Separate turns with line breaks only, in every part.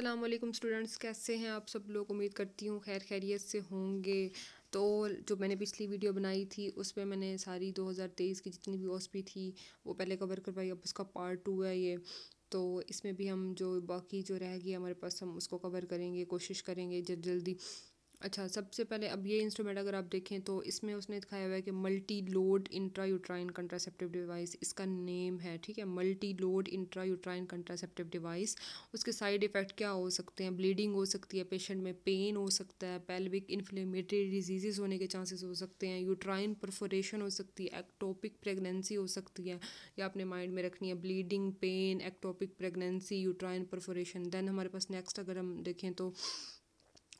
अल्लाम स्टूडेंट्स कैसे हैं आप सब लोग उम्मीद करती हूँ खैर खैरियत से होंगे तो जो मैंने पिछली वीडियो बनाई थी उस पर मैंने सारी 2023 की जितनी भी ओस थी वो पहले कवर करवाई अब उसका पार्ट टू है ये तो इसमें भी हम जो बाकी जो रह गई हमारे पास हम उसको कवर करेंगे कोशिश करेंगे जल्द जल्दी अच्छा सबसे पहले अब ये इंस्ट्रूमेंट अगर आप देखें तो इसमें उसने दिखाया हुआ है कि multi load intra uterine contraceptive device इसका नेम है ठीक है multi load intra uterine contraceptive device उसके साइड इफ़ेक्ट क्या हो सकते हैं ब्लीडिंग हो सकती है पेशेंट में पेन हो सकता है पेल्विक इन्फ्लेमेटरी डिजीज़ होने के चांसेस हो सकते हैं यूट्राइन परफोरेशन हो सकती है एक्टोपिक प्रेगनेंसी हो सकती है या आपने माइंड में रखनी है bleeding pain ectopic pregnancy uterine perforation then हमारे पास नेक्स्ट अगर हम देखें तो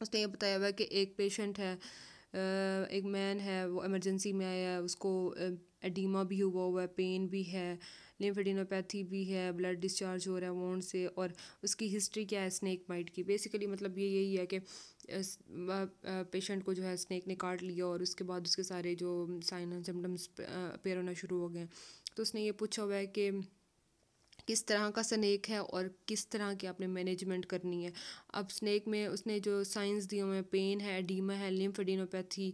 उसने ये बताया हुआ है कि एक पेशेंट है एक मैन है वो एमरजेंसी में आया है उसको एडीमा भी हुआ हुआ है पेन भी है लिम्फेडिनोपैथी भी है ब्लड डिस्चार्ज हो रहा है वोंड से और उसकी हिस्ट्री क्या है स्नैक माइट की बेसिकली मतलब ये यही है कि पेशेंट को जो है स्नैक ने काट लिया और उसके बाद उसके सारे जो साइन एंड सिम्टम्स अपेयर होना शुरू हो गए तो उसने ये पूछा हुआ है कि किस तरह का स्नैक है और किस तरह की आपने मैनेजमेंट करनी है अब स्नैक में उसने जो साइंस दिए हुए हैं पेन है डीमा है लिम्फेडिनोपैथी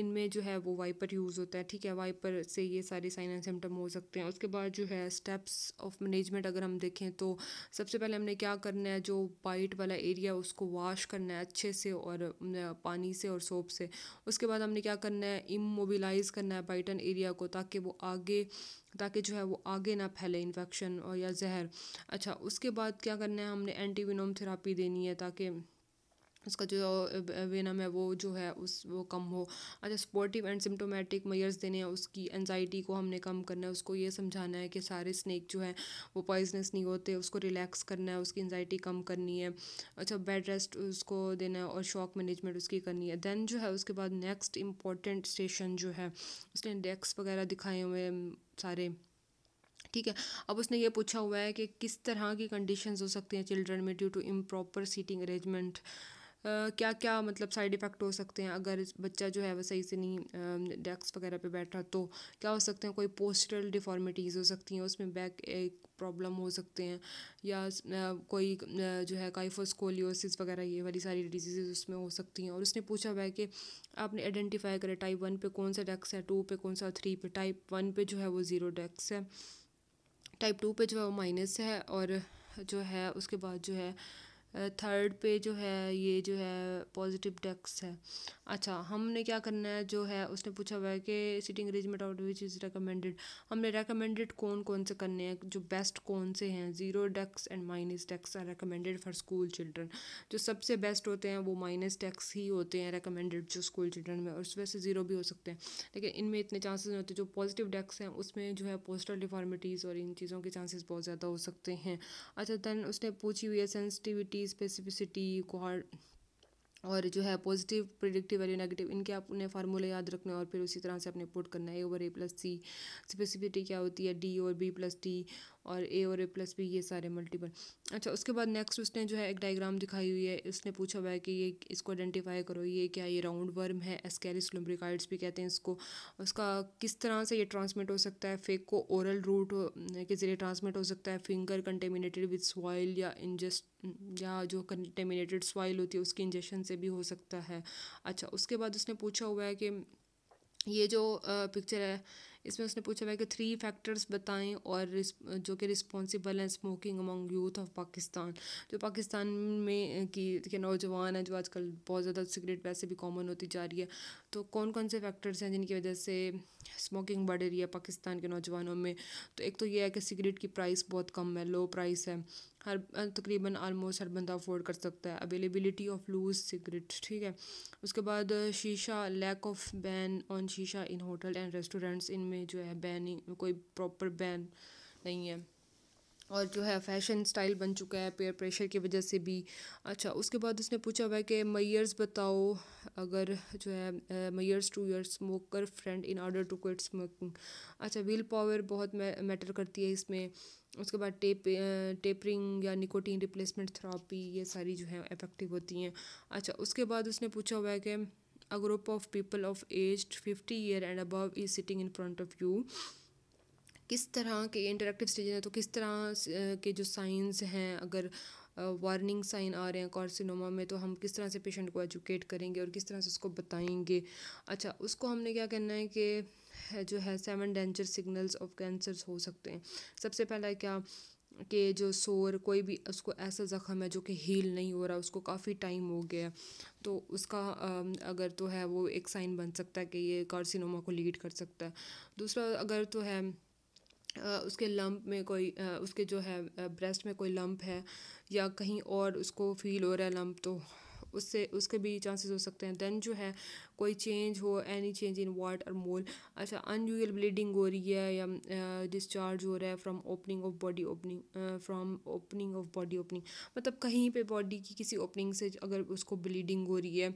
इनमें जो है वो वाइपर यूज़ होता है ठीक है वाइपर से ये सारे साइन एंड सिम्टम हो सकते हैं उसके बाद जो है स्टेप्स ऑफ मैनेजमेंट अगर हम देखें तो सबसे पहले हमने क्या करना है जो बाइट वाला एरिया उसको वाश करना है अच्छे से और पानी से और सोप से उसके बाद हमने क्या करना है इमोबिलाइज करना है बाइटन एरिया को ताकि वो आगे ताकि जो है वो आगे ना फैले इन्फेक्शन और या जहर अच्छा उसके बाद क्या करना है हमने एंटीविनोम थेरापी देनी है ताकि उसका जो वेनम है वो जो है उस वो कम हो अच्छा सपोर्टिव एंड सिम्टोमेटिक मयर्स देने हैं उसकी एनजाइटी को हमने कम करना है उसको ये समझाना है कि सारे स्नैक जो है वो पॉइजनस नहीं होते उसको रिलैक्स करना है उसकी एनजाइटी कम करनी है अच्छा बेड रेस्ट उसको देना है और शॉक मैनेजमेंट उसकी करनी है दैन जो है उसके बाद नेक्स्ट इंपॉर्टेंट स्टेशन जो है उसने डेस्क वगैरह दिखाए हुए सारे ठीक है अब उसने ये पूछा हुआ है कि किस तरह की कंडीशंस हो सकती हैं चिल्ड्रन में due to improper seating arrangement Uh, क्या क्या मतलब साइड इफ़ेक्ट हो सकते हैं अगर बच्चा जो है वो सही से नहीं डेस्क वगैरह पे बैठा तो क्या हो सकते हैं कोई पोस्टरल डिफॉर्मिटीज़ हो सकती हैं उसमें बैक एक प्रॉब्लम हो सकते हैं या uh, कोई uh, जो है काइफोस्कोलियोसिस वगैरह ये वाली सारी डिजीज़ उसमें हो सकती हैं और उसने पूछा हुआ है कि आपने आइडेंटिफाई करें टाइप वन पे कौन सा डेस्क है टू पे कौन सा थ्री पे टाइप वन पे जो है वो ज़ीरो डेस्क है टाइप टू पे जो है वो माइनस है और जो है उसके बाद जो है थर्ड पे जो है ये जो है पॉजिटिव डेक्स है अच्छा हमने क्या करना है जो है उसने पूछा हुआ है कि sitting arrangement out which is recommended हमने रिकमेंडेड कौन कौन से करने हैं जो बेस्ट कौन से हैं zero dex and minus dex are recommended for school children जो सबसे बेस्ट होते हैं वो माइनस डेक्स ही होते हैं रिकमेंडेड जो स्कूल चिल्ड्रन में और उसमें से ज़ीरो भी हो सकते हैं लेकिन इनमें इतने चांसेस नहीं होते जो पॉजिटिव डेक्स हैं उसमें जो है पोस्टल डिफॉर्मिटीज़ और इन चीज़ों के चांसेस बहुत ज़्यादा हो सकते हैं अच्छा दैन उसने पूछी हुई है सेंसिटिविटी क्वालिटी स्पेसिफिसिटी और जो है पॉजिटिव प्रिडिक्टिव वैल्यू नेगेटिव इनके आप उन्हें फार्मूला याद रखना और फिर उसी तरह से अपने पुट करना है A over A plus C specificity क्या होती है डी और बी प्लस टी और ए और ए प्लस भी ये सारे मल्टीपल अच्छा उसके बाद नेक्स्ट उसने जो है एक डायग्राम दिखाई हुई है इसने पूछा हुआ है कि ये इसको आइडेंटिफाई करो ये क्या ये राउंड वर्म है एस्केरिस लुम्ब्रिकाइड्स भी कहते हैं इसको उसका किस तरह से ये ट्रांसमिट हो सकता है फेक को ओरल रूट के ज़रिए ट्रांसमिट हो सकता है फिंगर कंटेमिनेटेड विद सॉइल या इंजस्ट या जो कंटेमिनेटेड सॉइल होती है उसकी इंजेक्शन से भी हो सकता है अच्छा उसके बाद उसने पूछा हुआ है कि ये जो पिक्चर है इसमें उसने पूछा हुआ है कि थ्री फैक्टर्स बताएं और जो कि रिस्पॉन्सिबल हैं smoking among youth of Pakistan जो पाकिस्तान में की के नौजवान हैं जो आजकल बहुत ज़्यादा सिगरेट वैसे भी कॉमन होती जा रही है तो कौन कौन से फैक्टर्स हैं जिनकी वजह से स्मोकिंग बढ़ रही है पाकिस्तान के नौजवानों में तो एक तो ये है कि सिगरेट की प्राइस बहुत कम है लो प्राइस है हर तकरीबन आलमोस्ट हर बंदा अफोर्ड कर सकता है अवेलेबिलिटी ऑफ लूज सिगरेट ठीक है उसके बाद शीशा lack of ban on shisha in hotel and restaurants in में जो है बैनिंग कोई प्रॉपर बैन नहीं है और जो है फैशन स्टाइल बन चुका है पेयर प्रेशर की वजह से भी अच्छा उसके बाद उसने पूछा हुआ है कि मैयर्स बताओ अगर जो है measures to your smoker friend in order to quit smoking अच्छा विल पावर बहुत मैटर करती है इसमें उसके बाद टेप टेपरिंग या निकोटीन रिप्लेसमेंट थेरापी ये सारी जो है इफेक्टिव होती हैं अच्छा उसके बाद उसने पूछा हुआ है कि a group of people of aged 50 year and above is sitting in front of you किस तरह के इंटरेक्टिव स्टेज हैं तो किस तरह के जो साइंस हैं अगर वार्निंग साइन आ रहे हैं कॉर्सिनोमा में तो हम किस तरह से पेशेंट को एजुकेट करेंगे और किस तरह से उसको बताएंगे अच्छा उसको हमने क्या कहना है कि जो है seven danger signals of cancers हो सकते हैं सबसे पहला क्या के जो सोर कोई भी उसको ऐसा ज़ख़म है जो कि हील नहीं हो रहा उसको काफ़ी टाइम हो गया तो उसका अगर तो है वो एक साइन बन सकता है कि ये कार्सिनोमा को लीड कर सकता है दूसरा अगर तो है उसके लम्प में कोई उसके जो है ब्रेस्ट में कोई लम्प है या कहीं और उसको फील हो रहा है लम्प तो उससे उसके भी चांसेस हो सकते हैं देन जो है कोई चेंज हो एनी चेंज इन वाट और मोल अच्छा अनयूजल ब्लीडिंग हो रही है या डिस्चार्ज हो रहा है from opening of body opening from opening of body opening मतलब कहीं पे बॉडी की किसी ओपनिंग से अगर उसको ब्लीडिंग हो रही है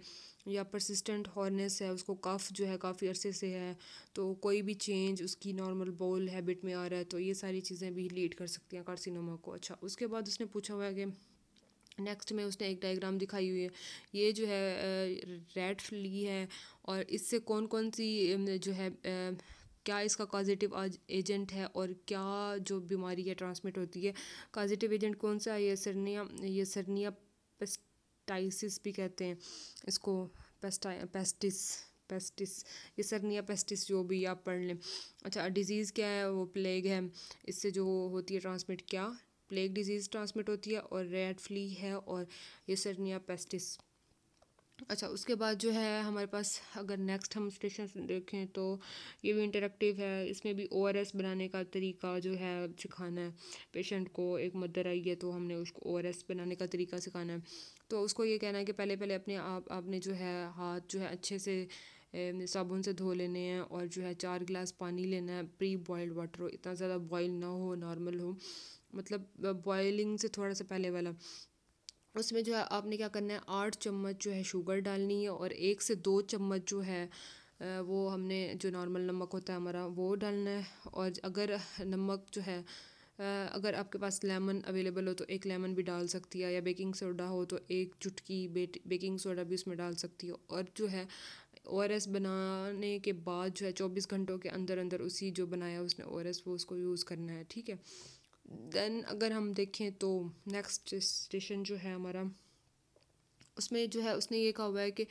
या परसिस्टेंट हॉर्नेस है उसको कफ जो है काफ़ी अरसे से है तो कोई भी चेंज उसकी नॉर्मल बोल हैबिट में आ रहा है तो ये सारी चीज़ें भी लीड कर सकती हैं कार्सिनोमा को अच्छा उसके बाद उसने पूछा हुआ है कि नेक्स्ट में उसने एक डायग्राम दिखाई हुई है ये जो है रेड ली है और इससे कौन कौन सी जो है क्या इसका पॉजिटिव एजेंट है और क्या जो बीमारी है ट्रांसमिट होती है पॉजिटिव एजेंट कौन सा है ये सरनिया ये सरनिया पेस्टाइसिस भी कहते हैं इसको पेस्टा पेस्टिस पेस्टिस ये सरनिया पेस्टिस जो भी आप पढ़ लें अच्छा डिजीज़ क्या है वो प्लेग है इससे जो होती है ट्रांसमिट क्या प्लेग डिजीज़ ट्रांसमिट होती है और रेड फ्ली है और ये सरनिया पेस्टिस अच्छा उसके बाद जो है हमारे पास अगर नेक्स्ट हम स्टेशन देखें तो ये भी इंटरेक्टिव है इसमें भी ओ बनाने का तरीका जो है सिखाना है पेशेंट को एक मदर आई है तो हमने उसको ओ बनाने का तरीका सिखाना है तो उसको ये कहना है कि पहले पहले अपने आप आपने जो है हाथ जो है अच्छे से साबुन से धो लेने हैं और जो है चार गिलास पानी लेना है प्री बॉयल्ड वाटर हो इतना ज़्यादा बॉयल ना हो नॉर्मल हो मतलब बॉयलिंग से थोड़ा सा पहले वाला उसमें जो है आपने क्या करना है आठ चम्मच जो है शुगर डालनी है और एक से दो चम्मच जो है वो हमने जो नॉर्मल नमक होता है हमारा वो डालना है और अगर नमक जो है अगर आपके पास लेमन अवेलेबल हो तो एक लेमन भी डाल सकती है या बेकिंग सोडा हो तो एक चुटकी बेकिंग सोडा भी उसमें डाल सकती हो और जो है ओ आर एस बनाने के बाद जो है चौबीस घंटों के अंदर अंदर उसी जो बनाया उसने ओ आर एस वो उसको यूज़ करना है ठीक है देन अगर हम देखें तो नेक्स्ट स्टेशन जो है हमारा उसमें जो है उसने ये कहा हुआ है कि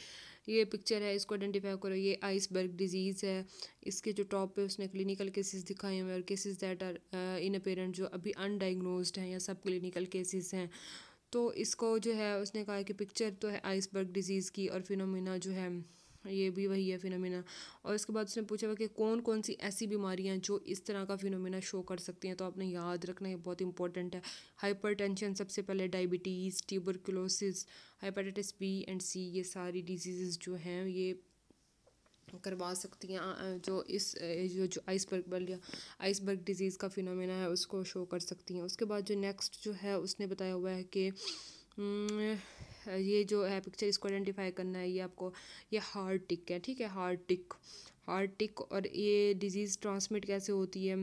ये पिक्चर है इसको आइडेंटिफाई करो ये आइसबर्ग डिजीज़ है इसके जो टॉप पे उसने क्लिनिकल केसेस दिखाए हुए और cases that are inapparent जो अभी अनडाइग्नोस्ड हैं या सब क्लिनिकल केसेस हैं तो इसको जो है उसने कहा कि पिक्चर तो है आइसबर्ग डिजीज़ की और फिनोमिना जो है ये भी वही है फिनोमिना और इसके बाद उसने पूछा हुआ कि कौन कौन सी ऐसी बीमारियां जो इस तरह का फिनोमिना शो कर सकती हैं तो आपने याद रखना ये बहुत इंपॉर्टेंट है हाइपरटेंशन सबसे पहले diabetes tuberculosis hepatitis B and C ये सारी डिजीज़ जो हैं ये करवा सकती हैं जो इस जो जो आइसबर्ग बल आइसबर्ग डिजीज़ का फिनोमिना है उसको शो कर सकती हैं उसके बाद जो नेक्स्ट जो है उसने बताया हुआ है कि हम्म, ये जो है पिक्चर इसको आइडेंटिफाई करना है ये आपको ये हार्ट टिक है ठीक है हार्ट टिक हार्ट टिक और ये डिजीज़ ट्रांसमिट कैसे होती है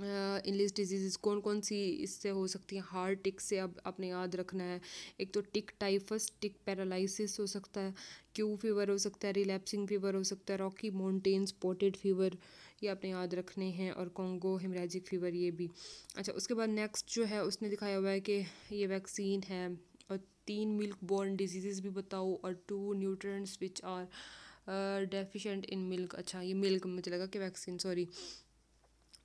इंग्लिश डिजीज़ कौन कौन सी इससे हो सकती हैं हार्ट टिक से अब आपने याद रखना है एक तो टिक टाइफस टिक पैरालिसिस हो सकता है क्यू फीवर हो सकता है रिलैप्सिंग फीवर हो सकता है रॉकी माउंटेन स्पॉटेड फीवर ये आपने याद रखने हैं और कॉन्गो हेमरेजिक फीवर ये भी अच्छा उसके बाद नेक्स्ट जो है उसने दिखाया हुआ है कि ये वैक्सीन है तीन मिल्क बोर्न डिजीज़ भी बताओ और two nutrients which are deficient in milk अच्छा ये मिल्क मुझे लगा कि वैक्सीन सॉरी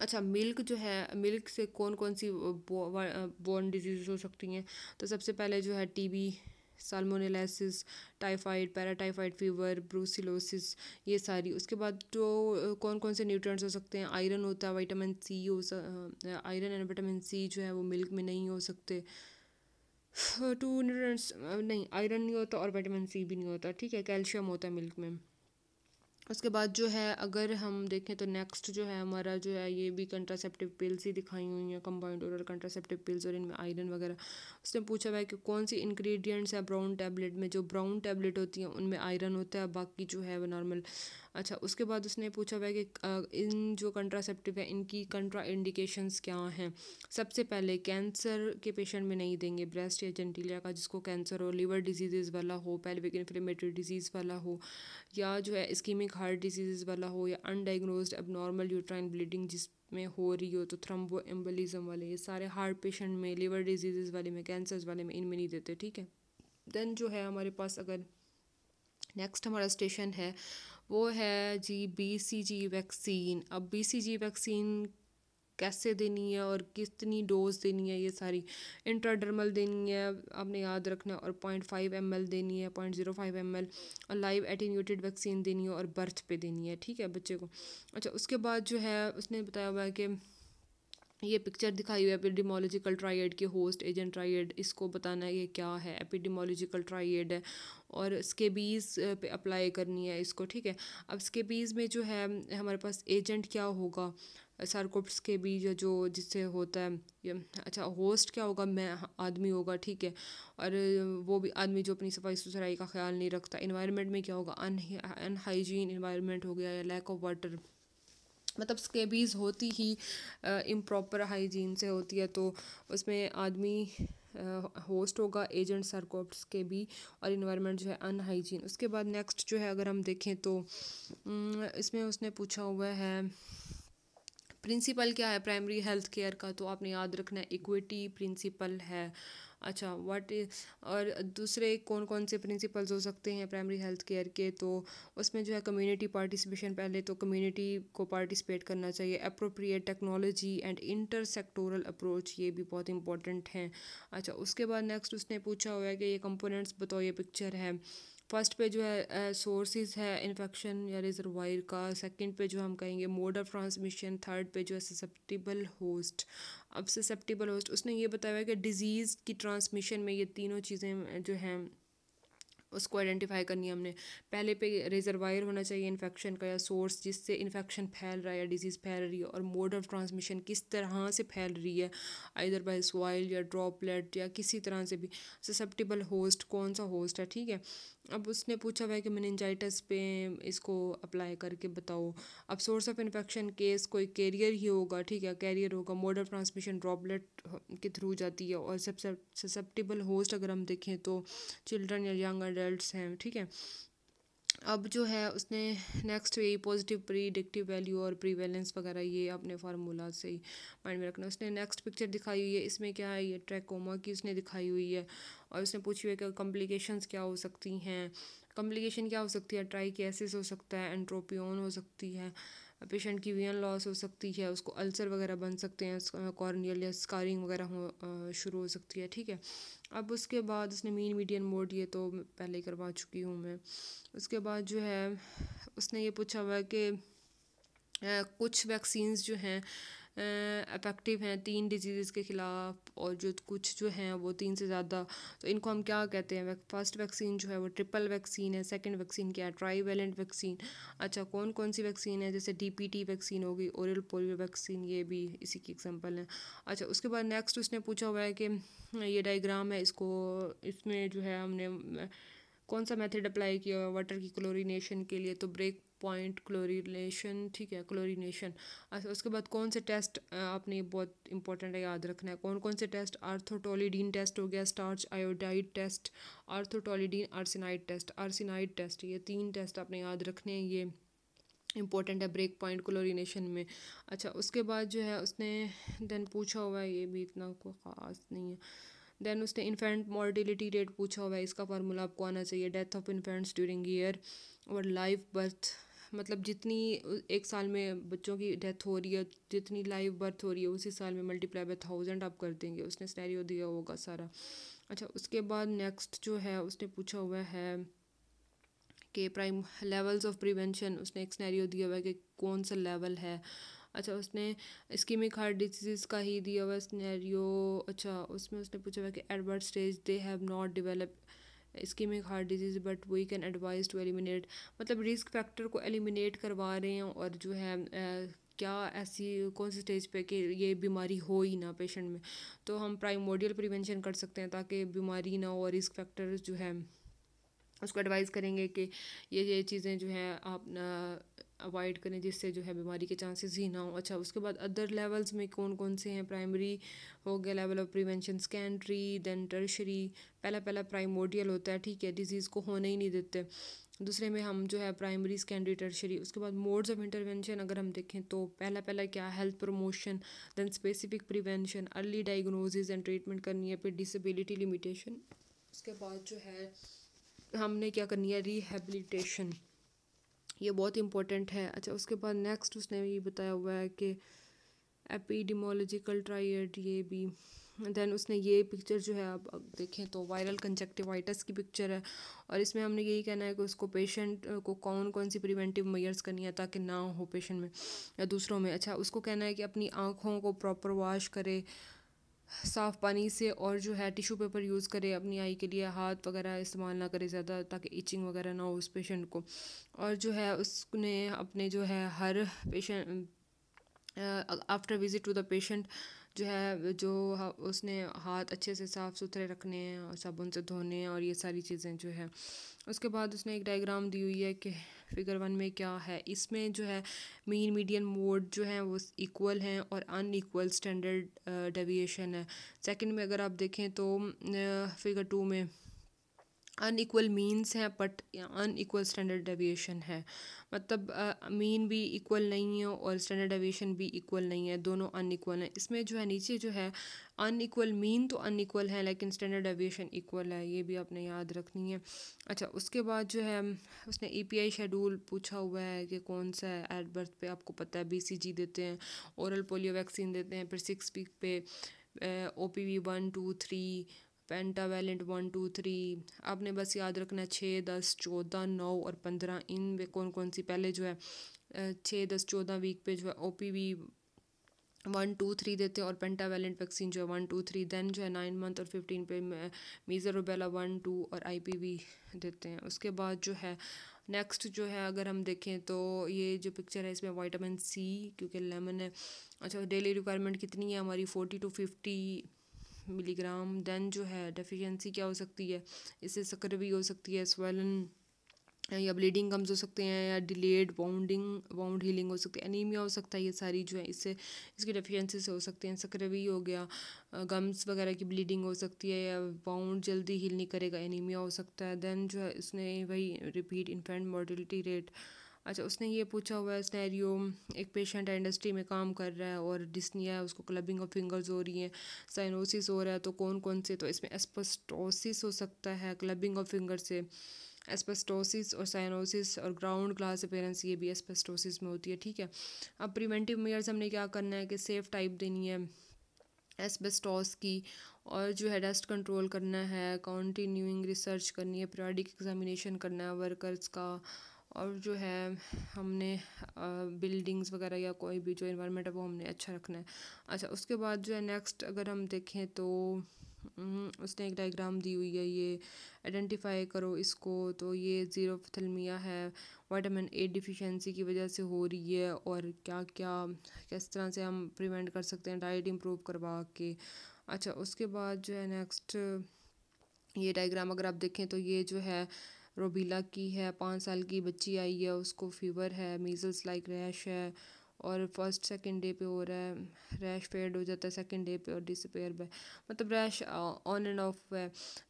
अच्छा मिल्क जो है मिल्क से कौन कौन सी बोर्न डिजीज़ हो सकती हैं तो सबसे पहले जो है TB salmonellosis typhoid paratyphoid fever brucellosis ये सारी उसके बाद जो कौन कौन से न्यूट्रंट्स हो सकते हैं आयरन होता है वाइटामिन सी हो आयरन एंड विटामिन सी जो है वो मिल्क में नहीं हो सकते टू नहीं आयरन नहीं होता और विटामिन सी भी नहीं होता ठीक है कैल्शियम होता है मिल्क में उसके बाद जो है अगर हम देखें तो नेक्स्ट जो है हमारा जो है ये भी कंट्रासेप्टिव पिल्स ही दिखाई हुई हैं कंबाइंड ओरल कंट्रासेप्टिव पिल्स और इनमें आयरन वगैरह उसने पूछा हुआ है कि कौन सी इंग्रेडिएंट्स है ब्राउन टैबलेट में जो ब्राउन टैबलेट होती हैं उनमें आयरन होता है बाकी जो है वो नॉर्मल अच्छा उसके बाद उसने पूछा हुआ है कि इन जो कंट्रासेप्टिव है इनकी कंट्रा इंडिकेशंस क्या हैं सबसे पहले कैंसर के पेशेंट में नहीं देंगे ब्रेस्ट या जेंटिलिया का जिसको कैंसर हो लिवर डिजीज़ वाला हो पेल्विक इन्फ्लेमेटरी डिजीज़ वाला हो या जो है स्कीमिक क्रोनिक हार्ट डिजीज़ वाला हो या अनडाइग्नोज अब नॉर्मल यूट्राइन ब्लीडिंग जिसमें हो रही हो तो थ्रम्बो एम्बलिज्म वाले ये सारे हार्ट पेशेंट में लिवर डिजीज़ वाले में कैंसर्स वाले में इनमें नहीं देते ठीक है देन जो है हमारे पास अगर नेक्स्ट हमारा स्टेशन है वो है G B C G vaccine अब बी सी जी वैक्सीन कैसे देनी है और कितनी डोज देनी है ये सारी इंट्राडर्मल देनी है आपने याद रखना और पॉइंट फाइव एम एल देनी है point zero five M L और लाइव एटीन्यूटेड वैक्सीन देनी है और बर्थ पे देनी है ठीक है बच्चे को अच्छा उसके बाद जो है उसने बताया हुआ है कि ये पिक्चर दिखाई हुई है एपिडेमोलॉजिकल ट्राइड के होस्ट एजेंट ट्राइड इसको बताना ये क्या है एपिडीमोलॉजिकल ट्राइड है और स्केबीज़ पे अप्लाई करनी है इसको ठीक है अब स्केबीज़ में जो है हमारे पास एजेंट क्या होगा सारकोप्स के बीज जो जिससे होता है अच्छा होस्ट क्या होगा मैं आदमी होगा ठीक है और वो भी आदमी जो अपनी सफाई सुथराई का ख्याल नहीं रखता इन्वायरमेंट में क्या होगा अन अनहाइजीन इन्वायरमेंट हो गया या लैक ऑफ वाटर मतलब स्केबीज़ होती ही इम्प्रॉपर हाइजीन से होती है तो उसमें आदमी होस्ट होगा एजेंट सरकोप्स के भी और इन्वायरमेंट जो है अनहाइजीन उसके बाद नेक्स्ट जो है अगर हम देखें तो इसमें उसने पूछा हुआ है प्रिंसिपल क्या है प्राइमरी हेल्थ केयर का तो आपने याद रखना है इक्विटी प्रिंसिपल है अच्छा व्हाट और दूसरे कौन कौन से प्रिंसिपल्स हो सकते हैं प्राइमरी हेल्थ केयर के तो उसमें जो है कम्युनिटी पार्टिसिपेशन पहले तो कम्युनिटी को पार्टिसिपेट करना चाहिए appropriate technology and intersectoral approach ये भी बहुत इंपॉर्टेंट हैं अच्छा उसके बाद नेक्स्ट उसने पूछा हुआ है कि ये कंपोनेंट्स बताओ ये पिक्चर है फर्स्ट पे जो है सोर्सेज है इन्फेक्शन या रिजर्वायर का सेकंड पे जो हम कहेंगे मोड ऑफ ट्रांसमिशन थर्ड पे जो है ससेप्टिबल होस्ट अब ससेप्टिबल होस्ट उसने ये बताया कि डिजीज़ की ट्रांसमिशन में ये तीनों चीज़ें जो हैं उसको आइडेंटिफाई करनी है हमने पहले पे रिजर्वायर होना चाहिए इन्फेक्शन का या सोर्स जिससे इन्फेक्शन फैल रहा है या डिजीज़ फैल रही है और मोड ऑफ ट्रांसमिशन किस तरह से फैल रही है आइदर बाई सॉइल या ड्रॉपलेट या किसी तरह से भी ससेप्टिबल होस्ट कौन सा होस्ट है ठीक है अब उसने पूछा हुआ है कि मैनजाइटस पे इसको अप्लाई करके बताओ अब सोर्स ऑफ इन्फेक्शन केस कोई कैरियर ही होगा ठीक है कैरियर होगा मोड ऑफ ट्रांसमिशन ड्रॉपलेट के थ्रू जाती है और सबसे ससेप्टिबल होस्ट अगर हम देखें तो चिल्ड्रन या यंग एडल्ट हैं ठीक है अब जो है उसने नेक्स्ट ये पॉजिटिव प्रीडिक्टिव वैल्यू और प्रीवेलेंस वगैरह ये अपने फार्मूला से ही माइंड में रखना उसने नेक्स्ट पिक्चर दिखाई हुई है इसमें क्या है ये ट्रैकोमा की उसने दिखाई हुई है और उसने पूछी हुई है कि कॉम्प्लिकेशंस क्या हो सकती हैं कॉम्प्लिकेशन क्या हो सकती है ट्राई हो सकता है एंट्रोपियन हो सकती है पेशेंट की वियन लॉस हो सकती है उसको अल्सर वगैरह बन सकते हैं कॉर्नियल या स्कारिंग वगैरह हो शुरू हो सकती है ठीक है अब उसके बाद उसने मीन मीडियन मोड ये तो पहले ही करवा चुकी हूँ मैं उसके बाद जो है उसने ये पूछा हुआ है कि कुछ वैक्सीन्स जो हैं इफेक्टिव हैं तीन डिजीज़ के ख़िलाफ़ और जो कुछ जो हैं वो तीन से ज़्यादा तो इनको हम क्या कहते हैं फर्स्ट वैक्सीन जो है वो ट्रिपल वैक्सीन है सेकेंड वैक्सीन क्या है ट्राई वैलेंट वैक्सीन अच्छा कौन कौन सी वैक्सीन है जैसे डी पी टी वैक्सीन होगी औरल पोलियो वैक्सीन ये भी इसी की एग्जाम्पल है अच्छा उसके बाद नेक्स्ट उसने पूछा हुआ है कि ये डाइग्राम है इसको इसमें जो है हमने कौन सा मेथड अप्लाई किया वाटर की क्लोरीनेशन के लिए तो ब्रेक पॉइंट क्लोरीनेशन ठीक है क्लोरीनेशन उसके बाद कौन से टेस्ट आपने बहुत इंपॉर्टेंट है याद रखना है कौन कौन से टेस्ट आर्थोटोलीडीन टेस्ट हो गया starch iodide test orthotolidine arsenide test arsenide test ये तीन टेस्ट आपने याद रखने हैं ये इंपॉर्टेंट है ब्रेक पॉइंट क्लोरीनेशन में अच्छा उसके बाद जो है उसने देन पूछा हुआ है ये भी इतना कोई ख़ास नहीं है देन उसने इन्फेंट मॉर्टिलिटी रेट पूछा हुआ है इसका फार्मूला आपको आना चाहिए death of infants during year और लाइफ बर्थ मतलब जितनी एक साल में बच्चों की डेथ हो रही है जितनी लाइव बर्थ हो रही है उसी साल में मल्टीप्लाई बाय थाउजेंड आप कर देंगे उसने स्टैरियो दिया होगा सारा अच्छा उसके बाद नेक्स्ट जो है उसने पूछा हुआ है के प्राइम लेवल्स ऑफ प्रिवेंशन उसने एक स्नैरियो दिया हुआ है कि कौन सा लेवल है अच्छा उसने स्कीमिक हार्ट डिजीज़ का ही दिया हुआ स्नैरियो अच्छा उसमें उसने पूछा हुआ कि advert stage they have not develop ischemic heart disease but वही कैन एडवाइज़ टू एलिमिनेट मतलब रिस्क फैक्टर को एलिमिनेट करवा रहे हैं और जो है क्या ऐसी कौन सी स्टेज पे कि ये बीमारी हो ही ना पेशेंट में तो हम प्राइमोडियल प्रिवेंशन कर सकते हैं ताकि बीमारी ना हो और रिस्क फैक्टर जो है उसको एडवाइज करेंगे कि ये ये चीज़ें जो हैं आप अवॉइड करें जिससे जो है बीमारी के चांसेस ही ना हो अच्छा उसके बाद अदर लेवल्स में कौन कौन से हैं प्राइमरी हो गया level of prevention secondary then tertiary पहला पहला प्राइमोडियल होता है ठीक है डिजीज़ को होने ही नहीं देते दूसरे में हम जो है प्राइमरी सेकेंडरी टर्शरी उसके बाद मोड्स ऑफ इंटरवेंशन अगर हम देखें तो पहला पहला क्या health promotion then specific prevention early diagnosis and treatment करनी है फिर डिसेबिलिटी लिमिटेशन उसके बाद जो है हमने क्या करनी है रिहेबिलिटेशन ये बहुत इंपॉर्टेंट है अच्छा उसके बाद नेक्स्ट उसने ये बताया हुआ है कि एपिडिमोलॉजिकल ट्राइड ये भी देन उसने ये पिक्चर जो है आप देखें तो वायरल कंजक्टिवाइटस की पिक्चर है और इसमें हमने यही कहना है कि उसको पेशेंट को कौन कौन सी प्रिवेंटिव मेयर्स करनी है ताकि ना हो पेशेंट में या दूसरों में अच्छा उसको कहना है कि अपनी आँखों को प्रॉपर वॉश करे साफ़ पानी से और जो है टिशू पेपर यूज़ करें अपनी आई के लिए हाथ वगैरह इस्तेमाल ना करें ज़्यादा ताकि इचिंग वगैरह ना हो उस पेशेंट को और जो है उसने अपने जो है हर patient after visit to the patient जो है जो उसने हाथ अच्छे से साफ़ सुथरे रखने हैं और साबुन से धोने हैं और ये सारी चीज़ें जो है उसके बाद उसने एक डायग्राम दी हुई है कि फिगर वन में क्या है इसमें जो है मीन मीडियन मोड जो है वो इक्वल हैं और अनइक्वल स्टैंडर्ड डेविएशन है सेकंड में अगर आप देखें तो फिगर टू में अनइक्वल मीन्स हैं बट अनइक्वल स्टैंडर्ड डेविएशन है मतलब मीन uh, भी इक्वल नहीं है और स्टैंडर्ड डेविएशन भी इक्वल नहीं है दोनों अनइक्वल हैं इसमें जो है नीचे जो है अनइक्वल मीन तो अनइक्वल है लेकिन स्टैंडर्ड डेविएशन इक्वल है ये भी आपने याद रखनी है अच्छा उसके बाद जो है उसने ई शेड्यूल पूछा हुआ है कि कौन सा है एट बर्थ पर आपको पता है बी देते हैं ओरल पोलियो वैक्सीन देते हैं फिर सिक्स वीक पे O P V one two three pentavalent one two three आपने बस याद रखना है छः दस चौदह नौ और पंद्रह इन वे कौन कौन सी पहले जो है छः दस चौदह वीक पे जो है O P V one two three देते हैं और पेंटावेलेंट वैक्सीन जो है वन टू थ्री देन जो है नाइन मंथ और फिफ्टीन पे मीज़र रुबेला वन टू और आई पी वी देते हैं उसके बाद जो है नेक्स्ट जो है अगर हम देखें तो ये जो पिक्चर है इसमें वाइटामिन सी क्योंकि लेमन है अच्छा डेली रिक्वायरमेंट कितनी है हमारी forty to fifty milligram then जो है डेफिशिएंसी क्या हो सकती है इससे शक्कर भी हो सकती है स्वेलन या ब्लीडिंग कम्स हो सकते हैं या डिलेड बाउंडिंग बाउंड हीलिंग हो सकती है एनीमिया हो सकता है ये सारी जो है इससे इसकी डेफिशिएंसी से हो सकते हैं सक्रवी हो गया गम्स वगैरह की ब्लीडिंग हो सकती है या बाउंड जल्दी हील नहीं करेगा एनीमिया हो सकता है देन जो है इसने वही रिपीट इन्फेंट मॉर्टिलिटी रेट अच्छा उसने ये पूछा हुआ है स्नैरियो एक पेशेंट है इंडस्ट्री में काम कर रहा है और डिस्निया है उसको क्लबिंग ऑफ फिंगर्स हो रही है साइनोसिस हो रहा है तो कौन कौन से तो इसमें एस्पस्टोसिस हो सकता है क्लबिंग ऑफ फिंगर से एस्पेस्टोसिस और साइनोसिस और ग्राउंड ग्लास अपेरेंस ये भी एस्पेस्टोसिस में होती है ठीक है अब प्रिवेंटिव मेयर्स हमने क्या करना है कि सेफ टाइप देनी है एस्बेस्टॉस की और जो है डस्ट कंट्रोल करना है कॉन्टीन्यूइंग रिसर्च करनी है पीरियडिक एग्जामिनेशन करना है वर्कर्स का और जो है हमने बिल्डिंग्स वगैरह या कोई भी जो इन्वायरमेंट है वो हमने अच्छा रखना है अच्छा उसके बाद जो है नेक्स्ट अगर हम देखें तो उसने एक डायग्राम दी हुई है ये आइडेंटिफाई करो इसको तो ये ज़ीरो फथलमिया है वाइटामिन ए डिफिशेंसी की वजह से हो रही है और क्या क्या किस तरह से हम प्रिवेंट कर सकते हैं डाइट इम्प्रूव करवा के अच्छा उसके बाद जो है नेक्स्ट ये डायग्राम अगर आप देखें तो ये जो है रोबीला की है पाँच साल की बच्ची आई है उसको फीवर है मीज़ल्स लाइक रैश है और फर्स्ट सेकंड डे पे हो रहा है रैश फेड हो जाता है सेकंड डे पे और डिसपेयर पर मतलब रैश ऑन एंड ऑफ है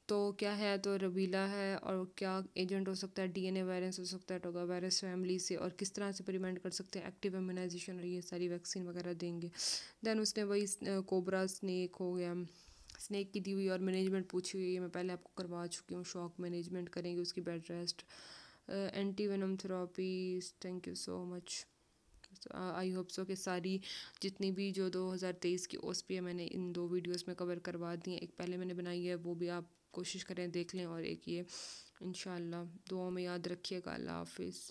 तो क्या है तो रबीला है और क्या एजेंट हो सकता है डीएनए वायरस हो सकता है टोगा वायरस फैमिली से और किस तरह से प्रिवेंट कर सकते हैं एक्टिव इम्यूनाइजेशन और ये सारी वैक्सीन वगैरह देंगे दैन उसने वही कोबरा स्नेक हो गया स्नैक की दी हुई और मैनेजमेंट पूछी हुई है मैं पहले आपको करवा चुकी हूँ शॉक मैनेजमेंट करेंगे उसकी bed rest anti venom therapy thank you so much I hope so कि सारी जितनी भी जो 2023 की ओस पी है मैंने इन दो वीडियोस में कवर करवा दी हैं एक पहले मैंने बनाई है वो भी आप कोशिश करें देख लें और एक ये इन दुआओं में याद रखिएगा अल्लाह हाफिज़